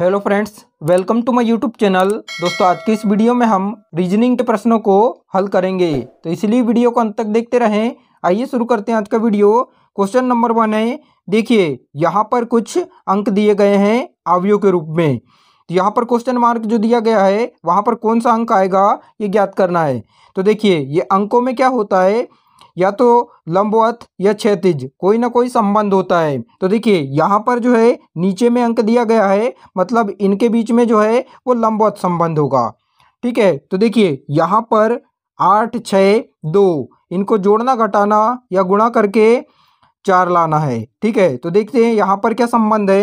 hello friends welcome to my YouTube channel दोस्तों आज के इस वीडियो में हम रीजनिंग के प्रश्नों को हल करेंगे तो इसलिए वीडियो को अंत तक देखते रहें आइए शुरू करते हैं आज का वीडियो क्वेश्चन नंबर वन है देखिए यहाँ पर कुछ अंक दिए गए हैं आवयो के रूप में तो यहाँ पर क्वेश्चन मार्क जो दिया गया है वहाँ पर कौन सा अंक आएगा ये ज्ञात करना है तो देखिए ये अंकों में क्या होता है या तो लंबवत या क्षैतिज कोई ना कोई संबंध होता है तो देखिए यहाँ पर जो है नीचे में अंक दिया गया है मतलब इनके बीच में जो है वो लंबवत संबंध होगा ठीक है तो देखिए यहाँ पर आठ छः दो इनको जोड़ना घटाना या गुणा करके चार लाना है ठीक है तो देखते हैं यहाँ पर क्या संबंध है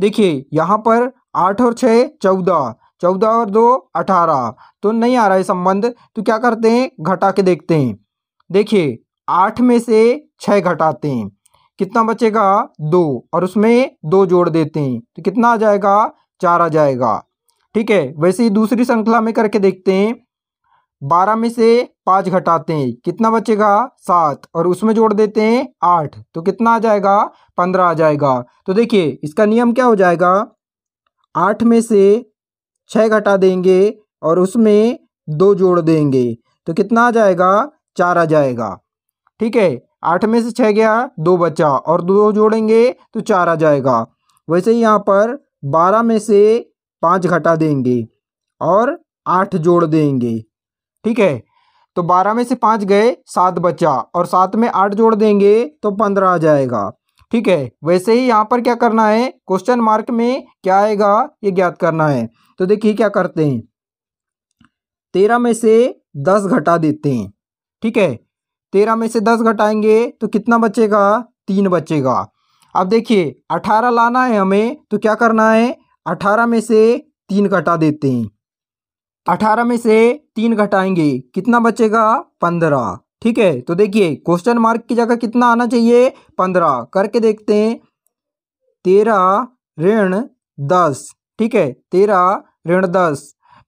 देखिए यहाँ पर आठ और छः चौदह चौदह और दो अठारह तो नहीं आ रहा है संबंध तो क्या करते हैं घटा के देखते हैं देखिए आठ में से छः घटाते हैं कितना बचेगा दो और उसमें दो जोड़ देते हैं तो कितना आ जाएगा चार आ जाएगा ठीक है वैसे ही दूसरी श्रृंखला में करके देखते हैं बारह में से पाँच घटाते हैं कितना बचेगा सात और उसमें जोड़ देते हैं आठ तो कितना आ जाएगा पंद्रह आ जाएगा तो देखिए इसका नियम क्या हो जाएगा आठ में से छः घटा देंगे और उसमें दो जोड़ देंगे तो कितना आ जाएगा चार आ जाएगा ठीक है आठ में से छः गया दो बचा और दो जोड़ेंगे तो चार आ जाएगा वैसे ही यहाँ पर बारह में से पाँच घटा देंगे और आठ जोड़ देंगे ठीक है तो बारह में से पाँच गए सात बचा और सात में आठ जोड़ देंगे तो पंद्रह आ जाएगा ठीक है वैसे ही यहाँ पर क्या करना है क्वेश्चन मार्क में क्या आएगा ये ज्ञात करना है तो देखिए क्या करते हैं तेरह में से दस घटा देते हैं ठीक है तेरह में से दस घटाएंगे तो कितना बचेगा तीन बचेगा अब देखिए अठारह लाना है हमें तो क्या करना है अठारह में से तीन घटा देते हैं अठारह में से तीन घटाएंगे कितना बचेगा पंद्रह ठीक है तो देखिए क्वेश्चन मार्क की जगह कितना आना चाहिए पंद्रह करके देखते हैं तेरह ऋण दस ठीक है तेरह ऋण दस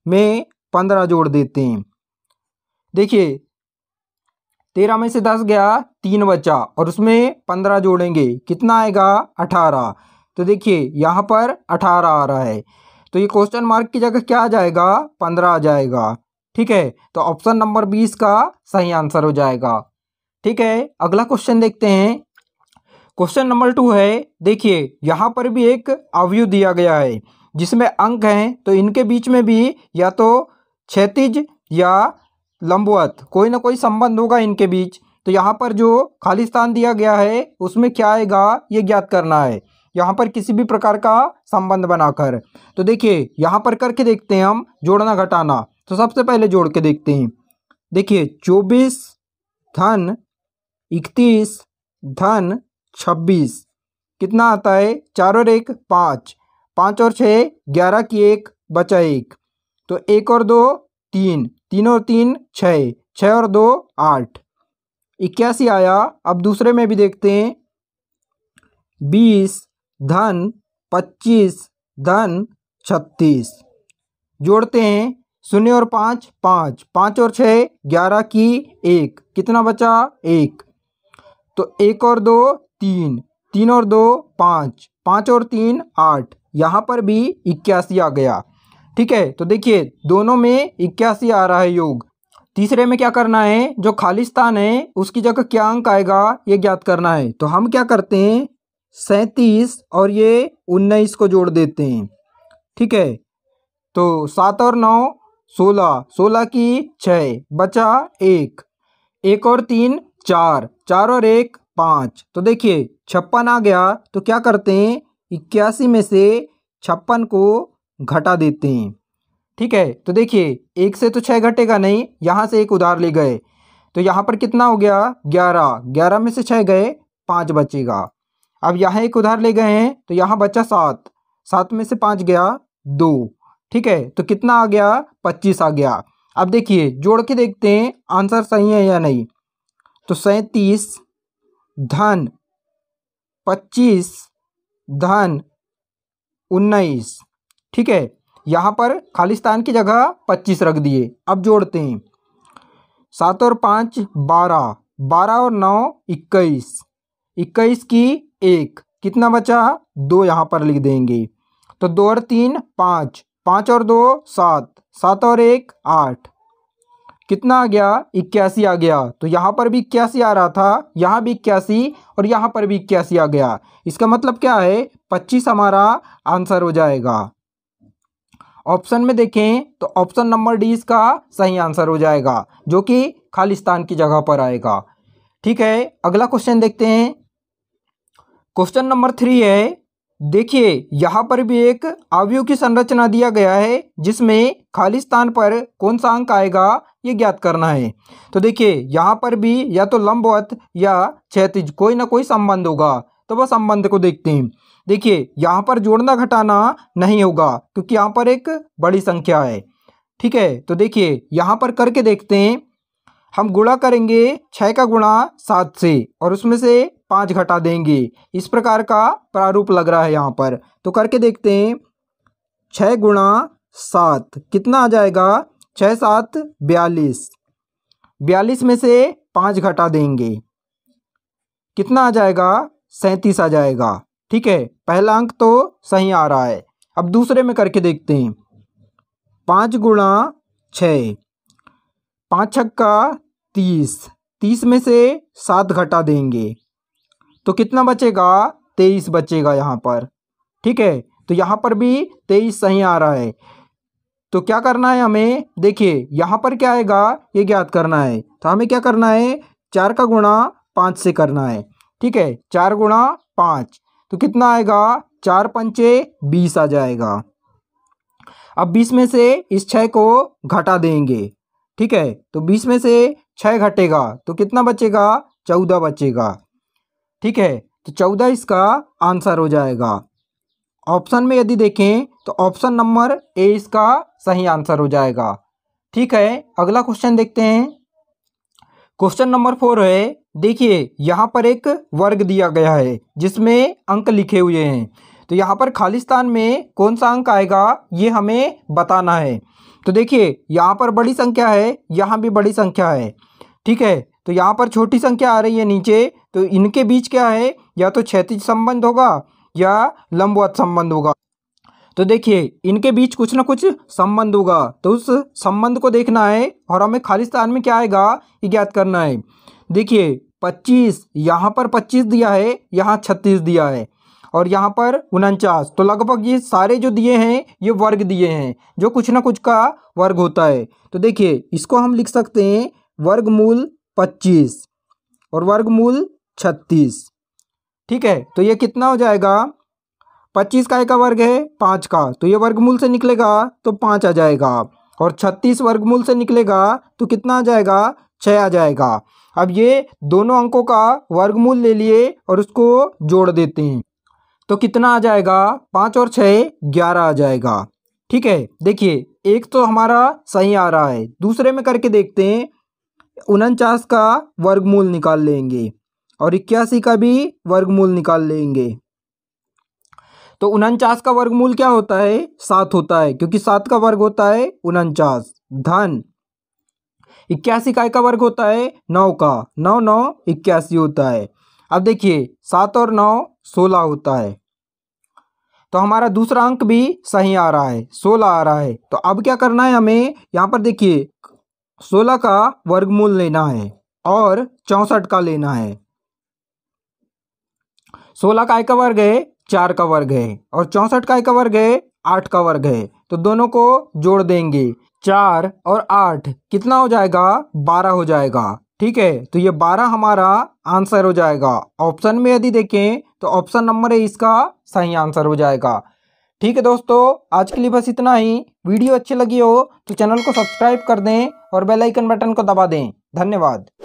में पंद्रह जोड़ देते हैं देखिए तेरह में से दस गया तीन बचा और उसमें पंद्रह जोड़ेंगे कितना आएगा अठारह तो देखिए यहाँ पर अठारह आ रहा है तो ये क्वेश्चन मार्क की जगह क्या आ जाएगा पंद्रह आ जाएगा ठीक है तो ऑप्शन नंबर बीस का सही आंसर हो जाएगा ठीक है अगला क्वेश्चन देखते हैं क्वेश्चन नंबर टू है देखिए यहाँ पर भी एक अवयु दिया गया है जिसमें अंक हैं तो इनके बीच में भी या तो क्षतिज या लंबवत कोई ना कोई संबंध होगा इनके बीच तो यहाँ पर जो खाली स्थान दिया गया है उसमें क्या आएगा ये ज्ञात करना है यहाँ पर किसी भी प्रकार का संबंध बनाकर तो देखिए यहाँ पर करके देखते हैं हम जोड़ना घटाना तो सबसे पहले जोड़ के देखते हैं देखिए चौबीस धन इकतीस धन छब्बीस कितना आता है चार और एक पाँच पाँच और छः ग्यारह की एक बचा एक तो एक और दो तीन तीन और तीन छ छ और दो आठ इक्यासी आया अब दूसरे में भी देखते हैं बीस धन पच्चीस धन छत्तीस जोड़ते हैं शून्य और पाँच पाँच पाँच और छः ग्यारह की एक कितना बचा एक तो एक और दो तीन तीन और दो पाँच पाँच और तीन आठ यहाँ पर भी इक्यासी आ गया ठीक है तो देखिए दोनों में इक्यासी आ रहा है योग तीसरे में क्या करना है जो खाली स्थान है उसकी जगह क्या अंक आएगा ये ज्ञात करना है तो हम क्या करते हैं सैंतीस और ये उन्नीस को जोड़ देते हैं ठीक है तो सात और नौ सोलह सोलह की छः बचा एक एक और तीन चार चार और एक पाँच तो देखिए छप्पन आ गया तो क्या करते हैं इक्यासी में से छप्पन को घटा देते हैं ठीक है तो देखिए एक से तो छः घटेगा नहीं यहाँ से एक उधार ले गए तो यहाँ पर कितना हो गया ग्यारह ग्यारह में से छः गए पाँच बचेगा अब यहाँ एक उधार ले गए हैं तो यहाँ बचा सात सात में से पाँच गया दो ठीक है तो कितना आ गया पच्चीस आ गया अब देखिए जोड़ के देखते हैं आंसर सही है या नहीं तो सैंतीस धन पच्चीस धन उन्नीस ठीक है यहाँ पर खालिस्तान की जगह पच्चीस रख दिए अब जोड़ते हैं सात और पाँच बारह बारह और नौ इक्कीस इक्कीस की एक कितना बचा दो यहाँ पर लिख देंगे तो दो और तीन पाँच पाँच और दो सात सात और एक आठ कितना आ गया इक्यासी आ गया तो यहाँ पर भी इक्यासी आ रहा था यहाँ भी इक्यासी और यहाँ पर भी इक्यासी आ गया इसका मतलब क्या है पच्चीस हमारा आंसर हो जाएगा ऑप्शन में देखें तो ऑप्शन नंबर डी इसका सही आंसर हो जाएगा जो कि खालिस्तान की जगह पर आएगा ठीक है अगला क्वेश्चन देखते हैं क्वेश्चन नंबर थ्री है देखिए यहाँ पर भी एक आवयु की संरचना दिया गया है जिसमें खालिस्तान पर कौन सा अंक आएगा ये ज्ञात करना है तो देखिए यहाँ पर भी या तो लंबवत या क्षेत्र कोई ना कोई संबंध होगा तो वह संबंध को देखते हैं देखिए यहाँ पर जोड़ना घटाना नहीं होगा क्योंकि यहाँ पर एक बड़ी संख्या है ठीक है तो देखिए यहाँ पर करके देखते हैं हम गुणा करेंगे छः का गुणा सात से और उसमें से पाँच घटा देंगे इस प्रकार का प्रारूप लग रहा है यहाँ पर तो करके देखते हैं छः गुणा सात कितना आ जाएगा छः सात बयालीस बयालीस में से पाँच घटा देंगे कितना आ जाएगा सैंतीस आ जाएगा ठीक है पहला अंक तो सही आ रहा है अब दूसरे में करके देखते हैं पाँच गुणा छ पाँच छक्का तीस तीस में से सात घटा देंगे तो कितना बचेगा तेईस बचेगा यहाँ पर ठीक है तो यहाँ पर भी तेईस सही आ रहा है तो क्या करना है हमें देखिए यहाँ पर क्या आएगा ये ज्ञात करना है तो हमें क्या करना है चार का गुणा पाँच से करना है ठीक है चार गुणा पाँच तो कितना आएगा चार पंचे बीस आ जाएगा अब बीस में से इस छः को घटा देंगे ठीक है तो बीस में से छः घटेगा तो कितना बचेगा चौदह बचेगा ठीक है तो चौदह इसका आंसर हो जाएगा ऑप्शन में यदि देखें तो ऑप्शन नंबर ए इसका सही आंसर हो जाएगा ठीक है अगला क्वेश्चन देखते हैं क्वेश्चन नंबर फोर है देखिए यहाँ पर एक वर्ग दिया गया है जिसमें अंक लिखे हुए हैं तो यहाँ पर खालिस्तान में कौन सा अंक आएगा ये हमें बताना है तो देखिए यहाँ पर बड़ी संख्या है यहाँ भी बड़ी संख्या है ठीक है तो यहाँ पर छोटी संख्या आ रही है नीचे तो इनके बीच क्या है या तो क्षैतिज संबंध होगा या लंबवत संबंध होगा तो देखिए इनके बीच कुछ ना कुछ संबंध होगा तो उस संबंध को देखना है और हमें खालिस्तान में क्या आएगा ये ज्ञात करना है देखिए पच्चीस यहाँ पर पच्चीस दिया है यहाँ छत्तीस दिया है और यहाँ पर उनचास तो लगभग ये सारे जो दिए हैं ये वर्ग दिए हैं जो कुछ ना कुछ का वर्ग होता है तो देखिए इसको हम लिख सकते हैं वर्गमूल पच्चीस और वर्गमूल छत्तीस ठीक है तो ये कितना हो जाएगा पच्चीस का एक वर्ग है पाँच का तो ये वर्गमूल से निकलेगा तो पाँच आ जाएगा और छत्तीस वर्गमूल से निकलेगा तो कितना आ जाएगा छः आ जाएगा अब ये दोनों अंकों का वर्गमूल ले लिए और उसको जोड़ देते हैं तो कितना आ जाएगा पाँच और छः ग्यारह आ जाएगा ठीक है देखिए एक तो हमारा सही आ रहा है दूसरे में करके देखते हैं उनचास का वर्गमूल निकाल लेंगे और इक्यासी का भी वर्गमूल निकाल लेंगे तो उनचास का वर्गमूल क्या होता है सात होता है क्योंकि सात का वर्ग होता है उनचास धन इक्यासी काय का वर्ग होता है नौ का नौ नौ इक्यासी होता है अब देखिए सात और नौ सोलह होता है तो हमारा दूसरा अंक भी सही आ रहा है सोलह आ रहा है तो अब क्या करना है हमें यहाँ पर देखिए सोलह का वर्गमूल लेना है और चौंसठ का लेना है सोलह का एक वर्ग है चार का वर्ग है और चौंसठ का एक वर्ग है आठ का वर्ग है तो दोनों को जोड़ देंगे चार और आठ कितना हो जाएगा बारह हो जाएगा ठीक है तो ये बारह हमारा आंसर हो जाएगा ऑप्शन में यदि देखें तो ऑप्शन नंबर है इसका सही आंसर हो जाएगा ठीक है दोस्तों आज के लिए बस इतना ही वीडियो अच्छी लगी हो तो चैनल को सब्सक्राइब कर दें और बेल आइकन बटन को दबा दें धन्यवाद